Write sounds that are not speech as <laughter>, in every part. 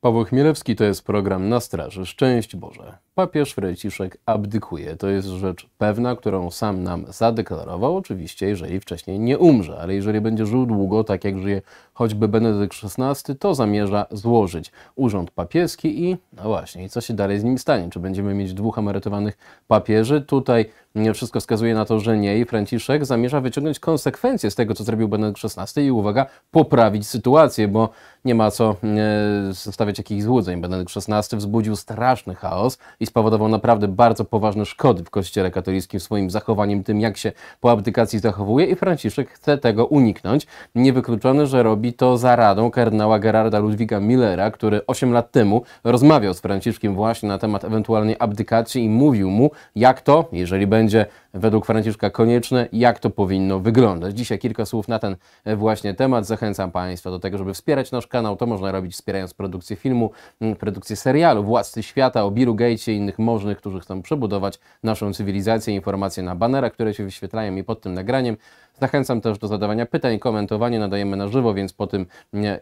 Paweł Chmielewski to jest program Na Straży. Szczęść Boże papież Franciszek abdykuje. To jest rzecz pewna, którą sam nam zadeklarował, oczywiście, jeżeli wcześniej nie umrze, ale jeżeli będzie żył długo, tak jak żyje choćby Benedykt XVI, to zamierza złożyć urząd papieski i no właśnie, i co się dalej z nim stanie? Czy będziemy mieć dwóch emerytowanych papieży? Tutaj wszystko wskazuje na to, że nie i Franciszek zamierza wyciągnąć konsekwencje z tego, co zrobił Benedykt XVI i uwaga, poprawić sytuację, bo nie ma co e, stawiać jakichś złudzeń. Benedykt XVI wzbudził straszny chaos i spowodował naprawdę bardzo poważne szkody w Kościele katolickim swoim zachowaniem, tym jak się po abdykacji zachowuje i Franciszek chce tego uniknąć. Niewykluczone, że robi to za radą kardynała Gerarda Ludwiga Millera, który 8 lat temu rozmawiał z Franciszkiem właśnie na temat ewentualnej abdykacji i mówił mu, jak to, jeżeli będzie według Franciszka konieczne, jak to powinno wyglądać. Dzisiaj kilka słów na ten e, właśnie temat. Zachęcam Państwa do tego, żeby wspierać nasz kanał. To można robić wspierając produkcję filmu, produkcję serialu Władcy Świata o Biru Gatesie i innych możnych, którzy chcą przebudować naszą cywilizację. Informacje na banerach, które się wyświetlają i pod tym nagraniem. Zachęcam też do zadawania pytań, komentowania nadajemy na żywo, więc po tym,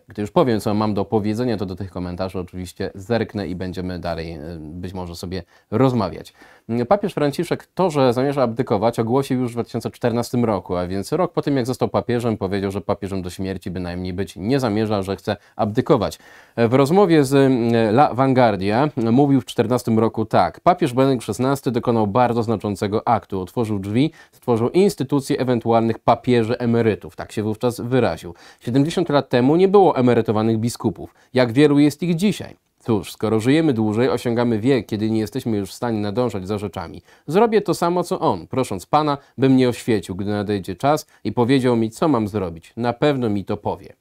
gdy już powiem, co mam do powiedzenia, to do tych komentarzy oczywiście zerknę i będziemy dalej y, być może sobie rozmawiać. Y, papież Franciszek to, że zamierza abdykować, ogłosił już w 2014 roku, a więc rok po tym, jak został papieżem, powiedział, że papieżem do śmierci bynajmniej być nie zamierza, że chce abdykować. W rozmowie z y, La Vanguardia mówił w 2014 roku tak. Papież Benek XVI dokonał bardzo znaczącego aktu. Otworzył drzwi, stworzył instytucję ewentualnych papieży emerytów, tak się wówczas wyraził. 70 lat temu nie było emerytowanych biskupów. Jak wielu jest ich dzisiaj? Cóż, skoro żyjemy dłużej, osiągamy wiek, kiedy nie jesteśmy już w stanie nadążać za rzeczami. Zrobię to samo co on, prosząc Pana, by mnie oświecił, gdy nadejdzie czas i powiedział mi, co mam zrobić. Na pewno mi to powie.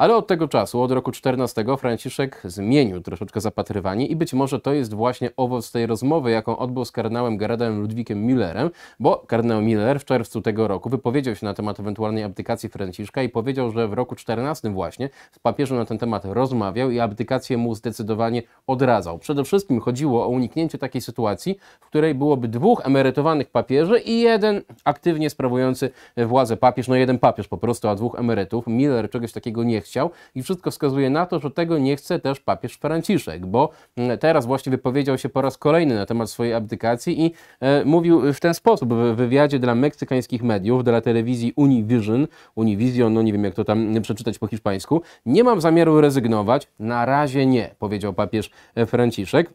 Ale od tego czasu, od roku 14, Franciszek zmienił troszeczkę zapatrywanie i być może to jest właśnie owoc tej rozmowy, jaką odbył z kardynałem Gerardem Ludwikiem Millerem, bo kardynał Miller w czerwcu tego roku wypowiedział się na temat ewentualnej abdykacji Franciszka i powiedział, że w roku 14 właśnie z papieżem na ten temat rozmawiał i abdykację mu zdecydowanie odradzał. Przede wszystkim chodziło o uniknięcie takiej sytuacji, w której byłoby dwóch emerytowanych papieży i jeden aktywnie sprawujący władzę papież, no jeden papież po prostu, a dwóch emerytów. Miller czegoś takiego nie chciał chciał i wszystko wskazuje na to, że tego nie chce też papież Franciszek, bo mm, teraz właśnie wypowiedział się po raz kolejny na temat swojej abdykacji i e, mówił w ten sposób w wywiadzie dla meksykańskich mediów, dla telewizji Univision, Univision, no nie wiem jak to tam przeczytać po hiszpańsku, nie mam zamiaru rezygnować, na razie nie, powiedział papież e, Franciszek.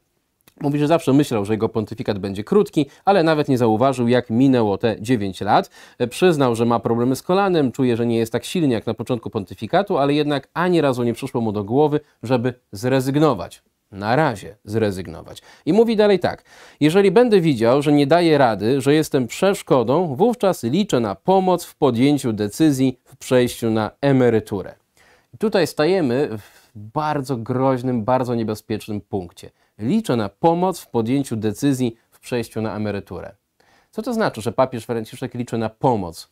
Mówi, że zawsze myślał, że jego pontyfikat będzie krótki, ale nawet nie zauważył, jak minęło te 9 lat. Przyznał, że ma problemy z kolanem, czuje, że nie jest tak silny jak na początku pontyfikatu, ale jednak ani razu nie przyszło mu do głowy, żeby zrezygnować na razie zrezygnować. I mówi dalej tak: Jeżeli będę widział, że nie daję rady, że jestem przeszkodą, wówczas liczę na pomoc w podjęciu decyzji w przejściu na emeryturę. I tutaj stajemy w bardzo groźnym, bardzo niebezpiecznym punkcie liczę na pomoc w podjęciu decyzji w przejściu na emeryturę. Co to znaczy, że papież Franciszek liczy na pomoc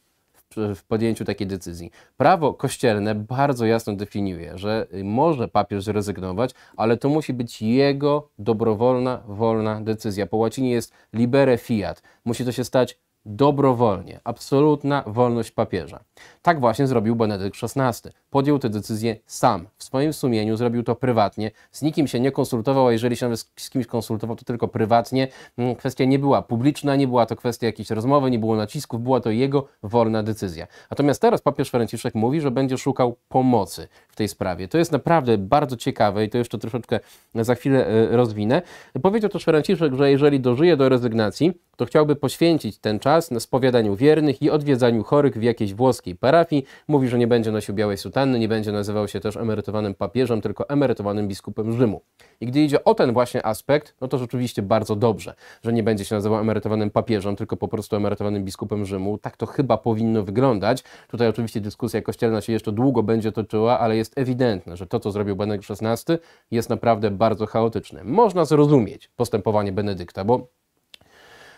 w podjęciu takiej decyzji. Prawo kościelne bardzo jasno definiuje, że może papież zrezygnować, ale to musi być jego dobrowolna, wolna decyzja. Po łacinie jest libere fiat. Musi to się stać dobrowolnie. Absolutna wolność papieża. Tak właśnie zrobił Benedykt XVI. Podjął tę decyzję sam, w swoim sumieniu, zrobił to prywatnie, z nikim się nie konsultował, a jeżeli się nawet z kimś konsultował, to tylko prywatnie. Mm, kwestia nie była publiczna, nie była to kwestia jakiejś rozmowy, nie było nacisków, była to jego wolna decyzja. Natomiast teraz papież Franciszek mówi, że będzie szukał pomocy w tej sprawie. To jest naprawdę bardzo ciekawe i to jeszcze troszeczkę za chwilę e, rozwinę. Powiedział też Franciszek, że jeżeli dożyje do rezygnacji, kto chciałby poświęcić ten czas na spowiadaniu wiernych i odwiedzaniu chorych w jakiejś włoskiej parafii, mówi, że nie będzie nosił białej sutanny, nie będzie nazywał się też emerytowanym papieżem, tylko emerytowanym biskupem Rzymu. I gdy idzie o ten właśnie aspekt, no to rzeczywiście bardzo dobrze, że nie będzie się nazywał emerytowanym papieżem, tylko po prostu emerytowanym biskupem Rzymu. Tak to chyba powinno wyglądać. Tutaj oczywiście dyskusja kościelna się jeszcze długo będzie toczyła, ale jest ewidentne, że to, co zrobił Benedykt XVI, jest naprawdę bardzo chaotyczne. Można zrozumieć postępowanie Benedykta, bo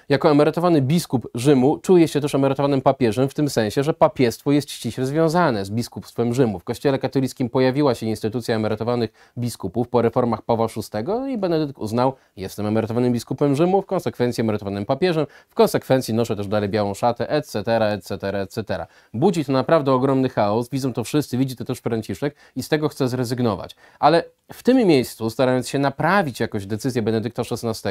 jako emerytowany biskup Rzymu czuję się też emerytowanym papieżem w tym sensie, że papiestwo jest ściśle związane z biskupstwem Rzymu. W kościele katolickim pojawiła się instytucja emerytowanych biskupów po reformach Pawła VI i Benedykt uznał, jestem emerytowanym biskupem Rzymu, w konsekwencji emerytowanym papieżem, w konsekwencji noszę też dalej białą szatę, etc., etc., etc. Budzi to naprawdę ogromny chaos, widzą to wszyscy, widzi to też Franciszek i z tego chce zrezygnować. Ale w tym miejscu, starając się naprawić jakoś decyzję Benedykta XVI,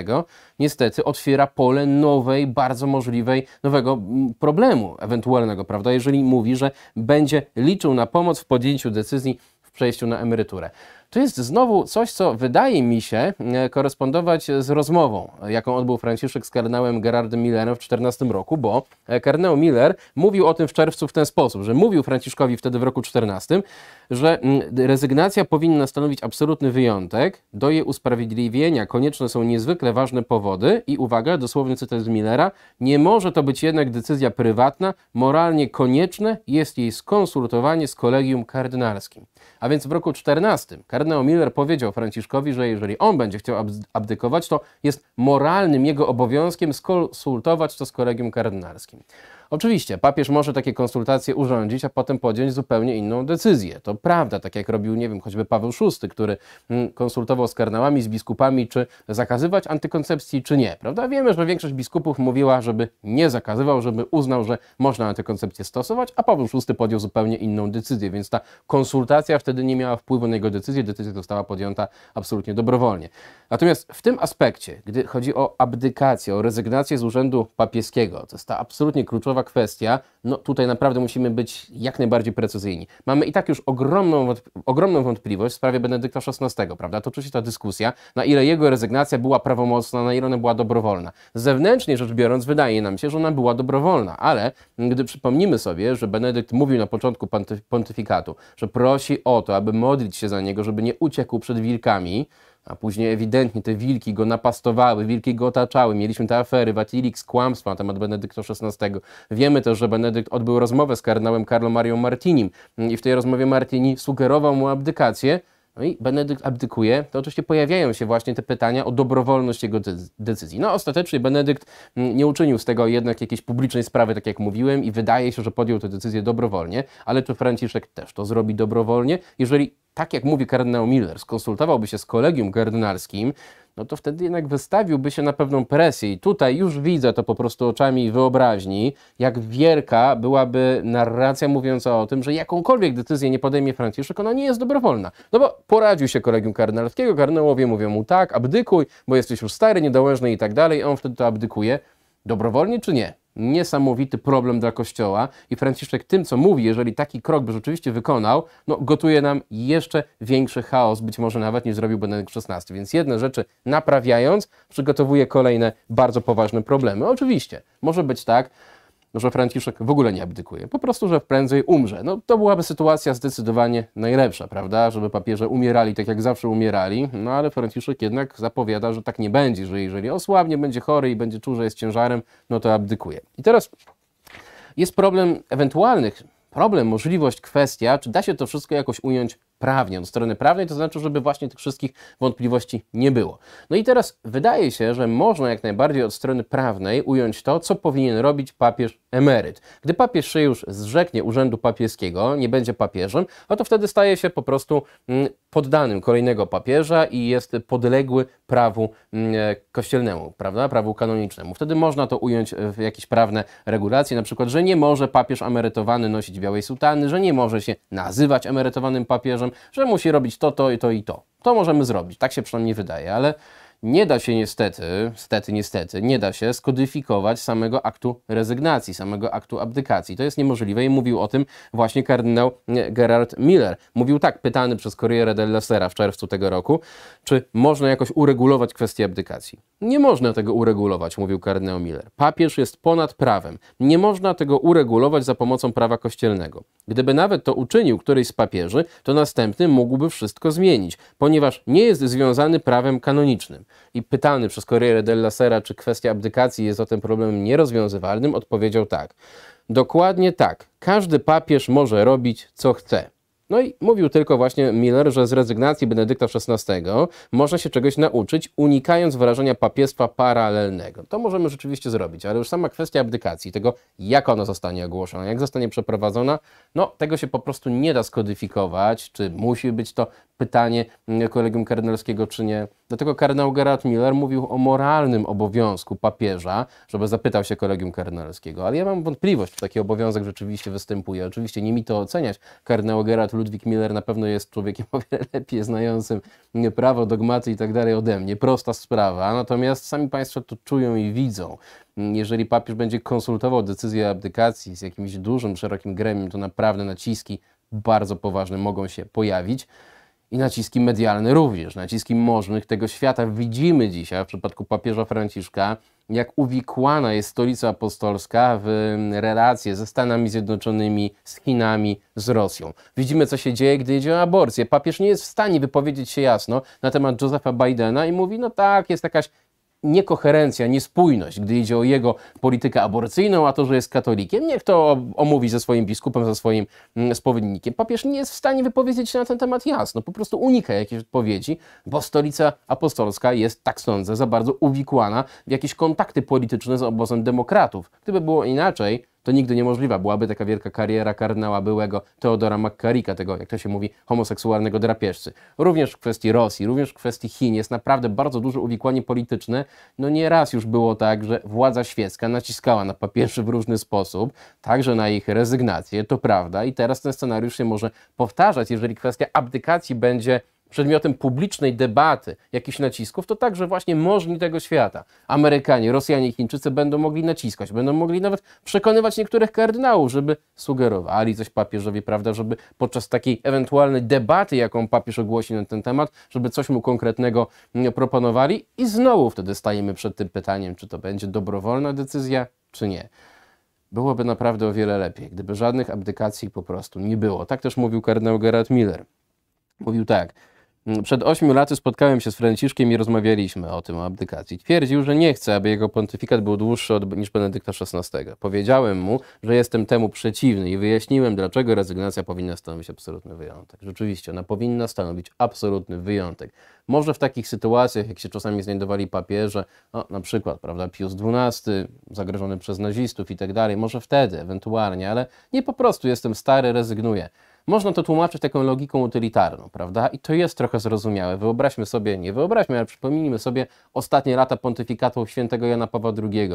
niestety otwiera pole nowej, bardzo możliwej, nowego mm, problemu ewentualnego, prawda? Jeżeli mówi, że będzie liczył na pomoc w podjęciu decyzji w przejściu na emeryturę. To jest znowu coś, co wydaje mi się e, korespondować z rozmową, jaką odbył Franciszek z kardynałem Gerardem Millerem w 2014 roku, bo e, kardynał Miller mówił o tym w czerwcu w ten sposób, że mówił Franciszkowi wtedy w roku 2014, że rezygnacja powinna stanowić absolutny wyjątek, do jej usprawiedliwienia konieczne są niezwykle ważne powody i uwaga, dosłownie cytat z Millera, nie może to być jednak decyzja prywatna, moralnie konieczne jest jej skonsultowanie z kolegium kardynalskim. A więc w roku 2014 Barneo Miller powiedział Franciszkowi, że jeżeli on będzie chciał abdykować, to jest moralnym jego obowiązkiem skonsultować to z kolegium kardynalskim. Oczywiście, papież może takie konsultacje urządzić, a potem podjąć zupełnie inną decyzję. To prawda, tak jak robił, nie wiem, choćby Paweł VI, który mm, konsultował z karnałami, z biskupami, czy zakazywać antykoncepcji, czy nie. Prawda? Wiemy, że większość biskupów mówiła, żeby nie zakazywał, żeby uznał, że można antykoncepcję stosować, a Paweł VI podjął zupełnie inną decyzję, więc ta konsultacja wtedy nie miała wpływu na jego decyzję, decyzja została podjęta absolutnie dobrowolnie. Natomiast w tym aspekcie, gdy chodzi o abdykację, o rezygnację z urzędu papieskiego, to jest ta absolutnie kluczowa kluczowa kwestia. No tutaj naprawdę musimy być jak najbardziej precyzyjni. Mamy i tak już ogromną, ogromną wątpliwość w sprawie Benedykta XVI, prawda? Toczy się ta dyskusja, na ile jego rezygnacja była prawomocna, na ile ona była dobrowolna. Zewnętrznie rzecz biorąc, wydaje nam się, że ona była dobrowolna, ale gdy przypomnimy sobie, że Benedykt mówił na początku pontyfikatu, że prosi o to, aby modlić się za niego, żeby nie uciekł przed wilkami, a później ewidentnie te wilki go napastowały, wilki go otaczały. Mieliśmy te afery, Watilix, kłamstwa na temat Benedykta XVI. Wiemy też, że Benedykt odbył rozmowę z kardynałem Carlo Mario Martinim i w tej rozmowie Martini sugerował mu abdykację, no i Benedykt abdykuje, to oczywiście pojawiają się właśnie te pytania o dobrowolność jego decyzji. No ostatecznie Benedykt mm, nie uczynił z tego jednak jakiejś publicznej sprawy, tak jak mówiłem, i wydaje się, że podjął tę decyzję dobrowolnie, ale czy Franciszek też to zrobi dobrowolnie? Jeżeli, tak jak mówi kardynał Miller, skonsultowałby się z kolegium kardynalskim, no to wtedy jednak wystawiłby się na pewną presję. I tutaj już widzę to po prostu oczami wyobraźni, jak wielka byłaby narracja mówiąca o tym, że jakąkolwiek decyzję nie podejmie Franciszek, ona nie jest dobrowolna. No bo poradził się kolegium kardynalskiego, kardynałowie mówią mu tak, abdykuj, bo jesteś już stary, niedołężny i tak dalej, on wtedy to abdykuje. Dobrowolnie czy nie? niesamowity problem dla Kościoła i Franciszek tym, co mówi, jeżeli taki krok by rzeczywiście wykonał, no gotuje nam jeszcze większy chaos, być może nawet niż zrobił Benedykt XVI. Więc jedne rzeczy naprawiając, przygotowuje kolejne bardzo poważne problemy. Oczywiście, może być tak, no, że Franciszek w ogóle nie abdykuje, po prostu, że prędzej umrze. No, to byłaby sytuacja zdecydowanie najlepsza, prawda? Żeby papieże umierali tak jak zawsze umierali, no ale Franciszek jednak zapowiada, że tak nie będzie, że jeżeli osłabnie, będzie chory i będzie czuł, że jest ciężarem, no to abdykuje. I teraz jest problem ewentualnych, problem, możliwość, kwestia, czy da się to wszystko jakoś ująć prawnie, od strony prawnej, to znaczy, żeby właśnie tych wszystkich wątpliwości nie było. No i teraz wydaje się, że można jak najbardziej od strony prawnej ująć to, co powinien robić papież emeryt. Gdy papież się już zrzeknie urzędu papieskiego, nie będzie papieżem, no to wtedy staje się po prostu mm, poddanym kolejnego papieża i jest podległy prawu mm, e, kościelnemu, prawda, prawu kanonicznemu. Wtedy można to ująć w jakieś prawne regulacje, na przykład, że nie może papież emerytowany nosić białej sutany, że nie może się nazywać emerytowanym papieżem, że musi robić to, to i to i to. To możemy zrobić, tak się przynajmniej wydaje, ale nie da się niestety, niestety, niestety, nie da się skodyfikować samego aktu rezygnacji, samego aktu abdykacji. To jest niemożliwe i mówił o tym właśnie kardynał e, Gerard Miller. Mówił tak, pytany przez Corriere della Sera w czerwcu tego roku, czy można jakoś uregulować kwestię abdykacji. Nie można tego uregulować, mówił kardynał Miller. Papież jest ponad prawem. Nie można tego uregulować za pomocą prawa kościelnego. Gdyby nawet to uczynił któryś z papieży, to następny mógłby wszystko zmienić, ponieważ nie jest związany prawem kanonicznym i pytany przez Corriere della Sera, czy kwestia abdykacji jest o tym problemem nierozwiązywalnym, odpowiedział tak. Dokładnie tak. Każdy papież może robić, co chce. No i mówił tylko właśnie Miller, że z rezygnacji Benedykta XVI można się czegoś nauczyć, unikając wyrażenia papiestwa paralelnego. To możemy rzeczywiście zrobić, ale już sama kwestia abdykacji, tego jak ona zostanie ogłoszona, jak zostanie przeprowadzona, no tego się po prostu nie da skodyfikować, czy musi być to pytanie mm, kolegium kardynalskiego, czy nie. Dlatego kardynał Gerard Miller mówił o moralnym obowiązku papieża, żeby zapytał się kolegium kardynalskiego. Ale ja mam wątpliwość, czy taki obowiązek rzeczywiście występuje. Oczywiście nie mi to oceniać. Kardynał Gerard Ludwik Miller na pewno jest człowiekiem <laughs> o wiele lepiej znającym mm, prawo, dogmaty i tak dalej ode mnie. Prosta sprawa. Natomiast sami Państwo to czują i widzą. Mm, jeżeli papież będzie konsultował decyzję o abdykacji z jakimś dużym, szerokim gremium, to naprawdę naciski bardzo poważne mogą się pojawić i naciski medialne również, naciski możnych tego świata. Widzimy dzisiaj w przypadku papieża Franciszka, jak uwikłana jest stolica apostolska w relacje ze Stanami Zjednoczonymi, z Chinami, z Rosją. Widzimy, co się dzieje, gdy idzie o aborcję. Papież nie jest w stanie wypowiedzieć się jasno na temat Josefa Bidena i mówi, no tak, jest jakaś niekoherencja, niespójność, gdy idzie o jego politykę aborcyjną, a to, że jest katolikiem. Niech to omówi ze swoim biskupem, ze swoim mm, spowiednikiem. Papież nie jest w stanie wypowiedzieć się na ten temat jasno, po prostu unika jakiejś odpowiedzi, bo stolica apostolska jest, tak sądzę, za bardzo uwikłana w jakieś kontakty polityczne z obozem demokratów. Gdyby było inaczej, to nigdy niemożliwa byłaby taka wielka kariera kardynała byłego Teodora McCarricka, tego, jak to się mówi, homoseksualnego drapieżcy. Również w kwestii Rosji, również w kwestii Chin jest naprawdę bardzo duże uwikłanie polityczne. No nie raz już było tak, że władza świecka naciskała na papieży w różny sposób, także na ich rezygnację, to prawda, i teraz ten scenariusz się może powtarzać, jeżeli kwestia abdykacji będzie przedmiotem publicznej debaty, jakichś nacisków, to także właśnie możni tego świata, Amerykanie, Rosjanie, Chińczycy będą mogli naciskać, będą mogli nawet przekonywać niektórych kardynałów, żeby sugerowali coś papieżowi, prawda, żeby podczas takiej ewentualnej debaty, jaką papież ogłosi na ten temat, żeby coś mu konkretnego mm, proponowali i znowu wtedy stajemy przed tym pytaniem, czy to będzie dobrowolna decyzja, czy nie byłoby naprawdę o wiele lepiej, gdyby żadnych abdykacji po prostu nie było. Tak też mówił kardynał Gerard Miller. Mówił tak. Mm, przed ośmiu laty spotkałem się z Franciszkiem i rozmawialiśmy o tym, o abdykacji. Twierdził, że nie chce, aby jego pontyfikat był dłuższy od, niż Benedykta XVI. Powiedziałem mu, że jestem temu przeciwny i wyjaśniłem, dlaczego rezygnacja powinna stanowić absolutny wyjątek. Rzeczywiście, ona powinna stanowić absolutny wyjątek. Może w takich sytuacjach, jak się czasami znajdowali papieże, no, na przykład, prawda, Pius XII, zagrożony przez nazistów i tak dalej, może wtedy ewentualnie, ale nie po prostu jestem stary, rezygnuję. Można to tłumaczyć taką logiką utylitarną, prawda? I to jest trochę zrozumiałe. Wyobraźmy sobie, nie wyobraźmy, ale przypomnijmy sobie ostatnie lata pontyfikatu świętego Jana Pawła II.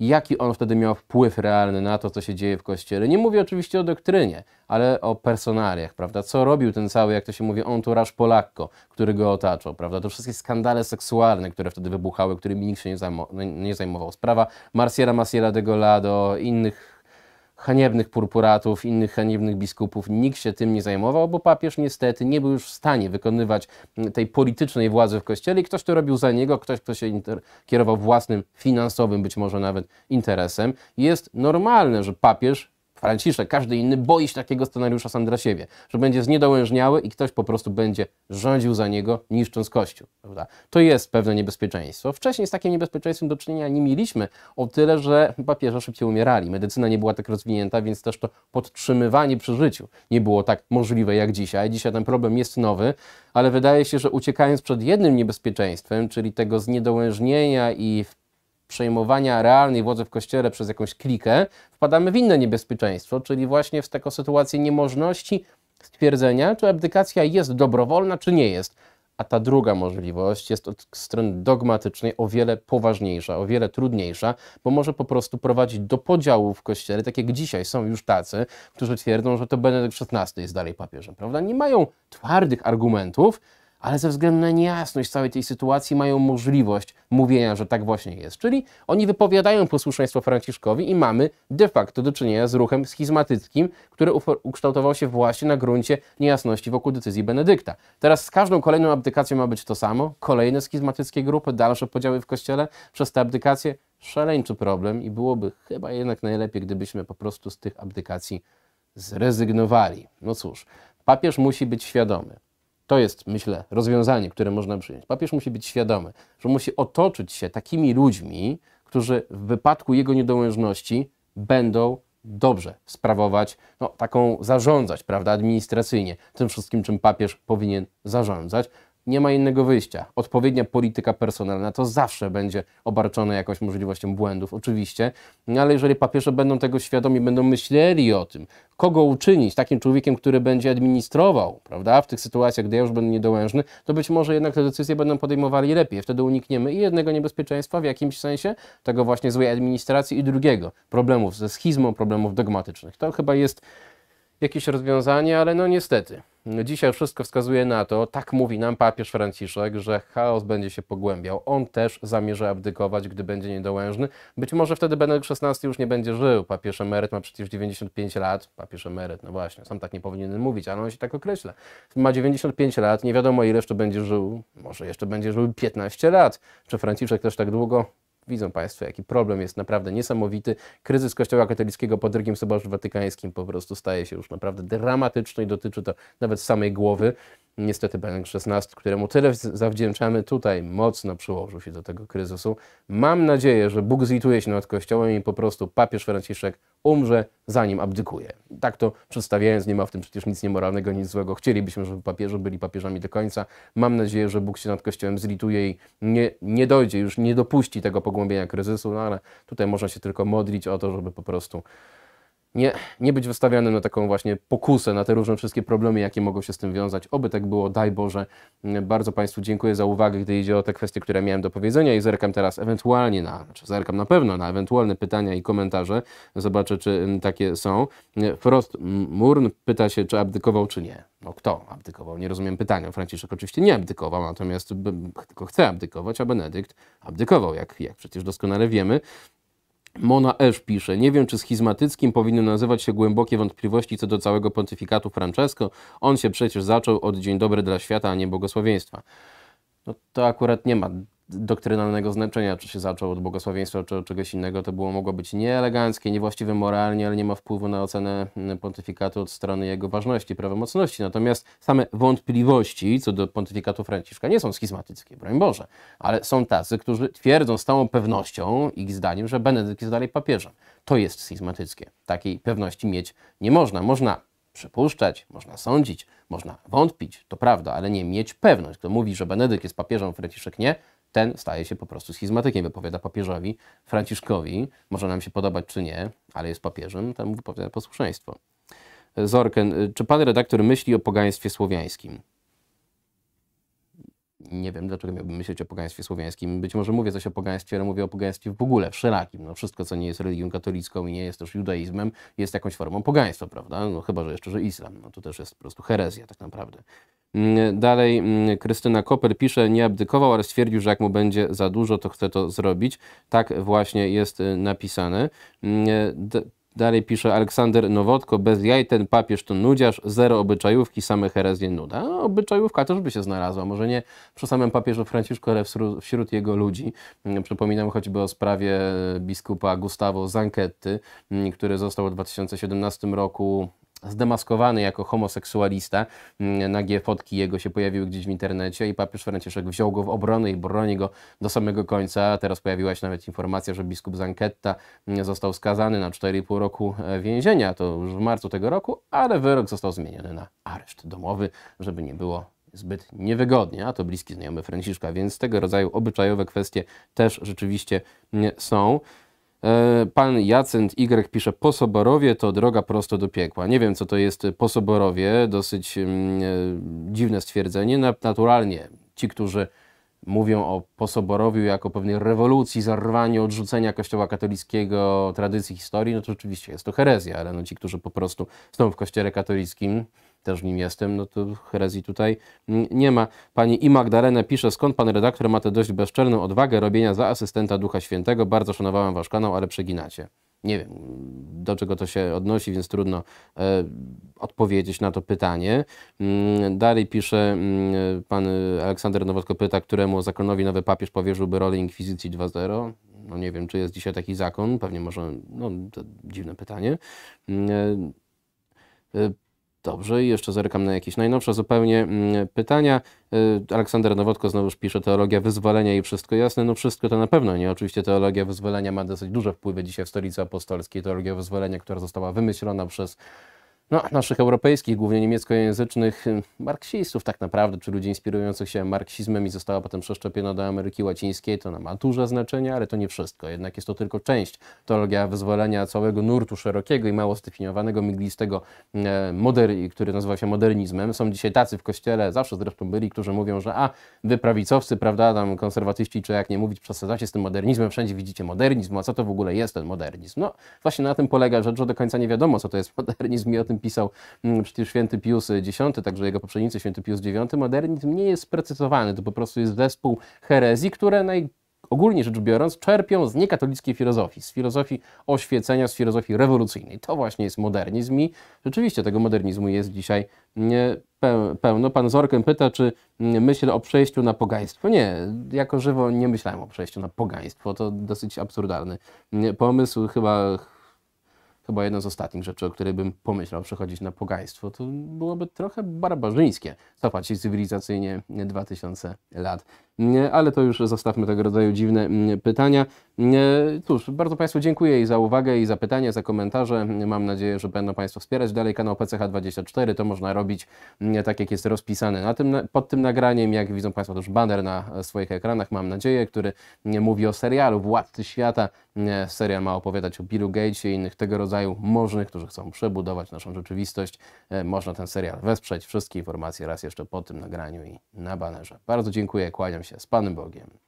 Jaki on wtedy miał wpływ realny na to, co się dzieje w Kościele? Nie mówię oczywiście o doktrynie, ale o personaliach, prawda? Co robił ten cały, jak to się mówi, entourage Polakko, który go otaczał, prawda? To wszystkie skandale seksualne, które wtedy wybuchały, którymi nikt się nie, zajmował. Sprawa Marciera Maciera de Golado, innych haniebnych purpuratów, innych haniebnych biskupów. Nikt się tym nie zajmował, bo papież niestety nie był już w stanie wykonywać mm, tej politycznej władzy w kościele i ktoś to robił za niego, ktoś, kto się kierował własnym, finansowym być może nawet interesem. Jest normalne, że papież Franciszek, każdy inny boi się takiego scenariusza sam dla siebie, że będzie zniedołężniały i ktoś po prostu będzie rządził za niego, niszcząc Kościół. Prawda? To jest pewne niebezpieczeństwo. Wcześniej z takim niebezpieczeństwem do czynienia nie mieliśmy, o tyle, że papieże szybciej umierali. Medycyna nie była tak rozwinięta, więc też to podtrzymywanie przy życiu nie było tak możliwe jak dzisiaj. Dzisiaj ten problem jest nowy, ale wydaje się, że uciekając przed jednym niebezpieczeństwem, czyli tego zniedołężnienia i przejmowania realnej władzy w kościele przez jakąś klikę, wpadamy w inne niebezpieczeństwo, czyli właśnie w taką sytuację niemożności stwierdzenia, czy abdykacja jest dobrowolna, czy nie jest. A ta druga możliwość jest od strony dogmatycznej o wiele poważniejsza, o wiele trudniejsza, bo może po prostu prowadzić do podziału w kościele, tak jak dzisiaj są już tacy, którzy twierdzą, że to Benedykt XVI jest dalej papieżem, prawda? Nie mają twardych argumentów, ale ze względu na niejasność całej tej sytuacji mają możliwość mówienia, że tak właśnie jest. Czyli oni wypowiadają posłuszeństwo Franciszkowi i mamy de facto do czynienia z ruchem schizmatyckim, który ukształtował się właśnie na gruncie niejasności wokół decyzji Benedykta. Teraz z każdą kolejną abdykacją ma być to samo, kolejne schizmatyckie grupy, dalsze podziały w kościele przez te abdykacje. Szaleńczy problem i byłoby chyba jednak najlepiej, gdybyśmy po prostu z tych abdykacji zrezygnowali. No cóż, papież musi być świadomy, to jest, myślę, rozwiązanie, które można przyjąć. Papież musi być świadomy, że musi otoczyć się takimi ludźmi, którzy w wypadku jego niedołężności będą dobrze sprawować, no, taką zarządzać, prawda, administracyjnie, tym wszystkim, czym papież powinien zarządzać nie ma innego wyjścia. Odpowiednia polityka personalna to zawsze będzie obarczone jakąś możliwością błędów, oczywiście, no ale jeżeli papieże będą tego świadomi, będą myśleli o tym, kogo uczynić takim człowiekiem, który będzie administrował, prawda, w tych sytuacjach, gdy ja już będę niedołężny, to być może jednak te decyzje będą podejmowali lepiej. Wtedy unikniemy i jednego niebezpieczeństwa w jakimś sensie, tego właśnie złej administracji i drugiego, problemów ze schizmą, problemów dogmatycznych. To chyba jest jakieś rozwiązanie, ale no niestety. Dzisiaj wszystko wskazuje na to, tak mówi nam papież Franciszek, że chaos będzie się pogłębiał. On też zamierza abdykować, gdy będzie niedołężny. Być może wtedy Benedykt XVI już nie będzie żył. Papież emeryt ma przecież 95 lat. Papież emeryt, no właśnie, sam tak nie powinien mówić, ale on się tak określa. Ma 95 lat, nie wiadomo ile jeszcze będzie żył. Może jeszcze będzie żył 15 lat. Czy Franciszek też tak długo? widzą Państwo, jaki problem jest naprawdę niesamowity. Kryzys Kościoła katolickiego pod drugim Soborze Watykańskim po prostu staje się już naprawdę dramatyczny i dotyczy to nawet samej głowy. Niestety Benek XVI, któremu tyle zawdzięczamy tutaj, mocno przyłożył się do tego kryzysu. Mam nadzieję, że Bóg zlituje się nad Kościołem i po prostu papież Franciszek umrze, zanim abdykuje. Tak to przedstawiając, nie ma w tym przecież nic niemoralnego, nic złego. Chcielibyśmy, żeby papieże byli papieżami do końca. Mam nadzieję, że Bóg się nad Kościołem zlituje i nie, nie dojdzie, już nie dopuści tego pogłębienia kryzysu, no ale tutaj można się tylko modlić o to, żeby po prostu nie, nie być wystawianym na taką właśnie pokusę, na te różne wszystkie problemy, jakie mogą się z tym wiązać. Oby tak było, daj Boże. Bardzo Państwu dziękuję za uwagę, gdy idzie o te kwestie, które miałem do powiedzenia i zerkam teraz ewentualnie na, czy znaczy zerkam na pewno na ewentualne pytania i komentarze. Zobaczę, czy mm, takie są. Frost Murn pyta się, czy abdykował, czy nie. No kto abdykował? Nie rozumiem pytania. Franciszek oczywiście nie abdykował, natomiast tylko chce abdykować, a Benedykt abdykował, jak, jak przecież doskonale wiemy. Mona Esz pisze, nie wiem czy schizmatyckim powinny nazywać się głębokie wątpliwości co do całego pontyfikatu Francesco. On się przecież zaczął od dzień dobry dla świata, a nie błogosławieństwa. No to akurat nie ma doktrynalnego znaczenia, czy się zaczął od błogosławieństwa, czy od czegoś innego, to było mogło być nieeleganckie, niewłaściwe moralnie, ale nie ma wpływu na ocenę mm, pontyfikatu od strony jego ważności, prawomocności. Natomiast same wątpliwości co do pontyfikatu Franciszka nie są schizmatyckie, broń Boże, ale są tacy, którzy twierdzą z całą pewnością, ich zdaniem, że Benedykt jest dalej papieżem. To jest schizmatyckie. Takiej pewności mieć nie można. Można przypuszczać, można sądzić, można wątpić, to prawda, ale nie mieć pewność. Kto mówi, że Benedykt jest papieżem, Franciszek nie, ten staje się po prostu schizmatykiem, wypowiada papieżowi Franciszkowi. Może nam się podobać czy nie, ale jest papieżem, temu wypowiada posłuszeństwo. Zorken, czy pan redaktor myśli o pogaństwie słowiańskim? nie wiem, dlaczego miałbym myśleć o pogaństwie słowiańskim. Być może mówię coś o pogaństwie, ale mówię o pogaństwie w ogóle, wszelakim. No, wszystko, co nie jest religią katolicką i nie jest też judaizmem, jest jakąś formą pogaństwa, prawda? No, chyba, że jeszcze, że islam. No, to też jest po prostu herezja tak naprawdę. Mm, dalej mm, Krystyna Koper pisze, nie abdykował, ale stwierdził, że jak mu będzie za dużo, to chce to zrobić. Tak właśnie jest y, napisane. Mm, Dalej pisze Aleksander Nowotko, bez jaj ten papież to nudziarz, zero obyczajówki, same herezje nuda. No, obyczajówka też by się znalazła, może nie przy samym papieżu Franciszku, ale wśród jego ludzi. Mm, przypominam choćby o sprawie e, biskupa Gustavo Zanketty, mm, który został w 2017 roku zdemaskowany jako homoseksualista. Mm, nagie fotki jego się pojawiły gdzieś w internecie i papież Franciszek wziął go w obronę i broni go do samego końca. Teraz pojawiła się nawet informacja, że biskup Zanketta mm, został skazany na 4,5 roku e, więzienia, to już w marcu tego roku, ale wyrok został zmieniony na areszt domowy, żeby nie było zbyt niewygodnie, a to bliski znajomy Franciszka, więc tego rodzaju obyczajowe kwestie też rzeczywiście mm, są. E, pan Jacent Y pisze, Posoborowie to droga prosto do piekła. Nie wiem, co to jest e, Posoborowie, dosyć mm, e, dziwne stwierdzenie. Naturalnie ci, którzy mówią o Posoborowiu jako pewnej rewolucji, zarwaniu, odrzucenia kościoła katolickiego, tradycji, historii, no to oczywiście jest to herezja, ale no ci, którzy po prostu są w kościele katolickim, też w nim jestem, no to herezji tutaj nie ma. Pani I. Magdalena pisze, skąd pan redaktor ma tę dość bezczelną odwagę robienia za asystenta Ducha Świętego? Bardzo szanowałem wasz kanał, ale przeginacie. Nie wiem, do czego to się odnosi, więc trudno e, odpowiedzieć na to pytanie. Mm, dalej pisze mm, pan Aleksander Nowotko pyta, któremu zakonowi nowy papież powierzyłby rolę Inkwizycji 2.0. No nie wiem, czy jest dzisiaj taki zakon, pewnie może, no to dziwne pytanie. Mm, e, e, Dobrze, i jeszcze zerkam na jakieś najnowsze zupełnie mm, pytania. Y, Aleksander Nowotko znowuż pisze teologia wyzwolenia i wszystko jasne. No wszystko to na pewno nie. Oczywiście teologia wyzwolenia ma dosyć duże wpływy dzisiaj w stolicy apostolskiej. Teologia wyzwolenia, która została wymyślona przez no, naszych europejskich, głównie niemieckojęzycznych marksistów tak naprawdę, czy ludzi inspirujących się marksizmem i została potem przeszczepiona do Ameryki Łacińskiej, to na ma duże znaczenie, ale to nie wszystko. Jednak jest to tylko część. Teologia wyzwolenia całego nurtu szerokiego i mało zdefiniowanego, mglistego, e, moder- który nazywa się modernizmem. Są dzisiaj tacy w kościele, zawsze zresztą byli, którzy mówią, że a, wy prawicowcy, prawda, tam konserwatyści, czy jak nie mówić, przesadzacie z tym modernizmem, wszędzie widzicie modernizm, a co to w ogóle jest ten modernizm? No, właśnie na tym polega rzecz, że do końca nie wiadomo, co to jest <laughs> modernizm i o tym pisał mm, przecież święty Pius X, także jego poprzednicy święty Pius IX, modernizm nie jest sprecyzowany, to po prostu jest zespół herezji, które naj, ogólnie rzecz biorąc, czerpią z niekatolickiej filozofii, z filozofii oświecenia, z filozofii rewolucyjnej. To właśnie jest modernizm i rzeczywiście tego modernizmu jest dzisiaj mm, pełno. Pan Zorkę pyta, czy mm, myślę o przejściu na pogaństwo. Nie, jako żywo nie myślałem o przejściu na pogaństwo. To dosyć absurdalny pomysł, chyba chyba jedna z ostatnich rzeczy, o której bym pomyślał przechodzić na pogaństwo, to byłoby trochę barbarzyńskie stopać się cywilizacyjnie 2000 lat. Ale to już zostawmy tego rodzaju dziwne mm, pytania. Cóż, bardzo Państwu dziękuję i za uwagę, i za pytania, za komentarze. Mam nadzieję, że będą Państwo wspierać dalej kanał PCH24. To można robić mm, tak, jak jest rozpisane na tym, pod tym nagraniem. Jak widzą Państwo już banner na e, swoich ekranach, mam nadzieję, który mm, mówi o serialu Władcy Świata. Serial ma opowiadać o Billu Gatesie i innych tego rodzaju rodzaju możnych, którzy chcą przebudować naszą rzeczywistość. E, można ten serial wesprzeć. Wszystkie informacje raz jeszcze po tym nagraniu i na banerze. Bardzo dziękuję, kłaniam się z Panem Bogiem.